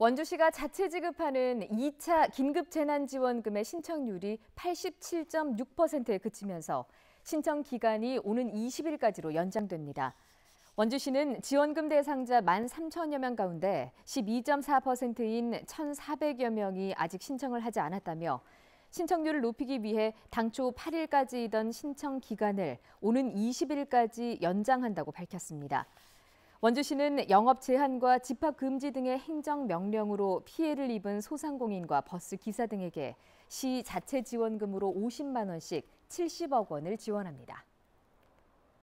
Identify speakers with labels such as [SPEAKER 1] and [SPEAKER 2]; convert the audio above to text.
[SPEAKER 1] 원주시가 자체 지급하는 2차 긴급재난지원금의 신청률이 87.6%에 그치면서 신청 기간이 오는 20일까지로 연장됩니다. 원주시는 지원금 대상자 1만 3천여 명 가운데 12.4%인 1,400여 명이 아직 신청을 하지 않았다며 신청률을 높이기 위해 당초 8일까지이던 신청 기간을 오는 20일까지 연장한다고 밝혔습니다. 원주시는 영업 제한과 집합 금지 등의 행정 명령으로 피해를 입은 소상공인과 버스 기사 등에게 시 자체 지원금으로 50만 원씩 70억 원을 지원합니다.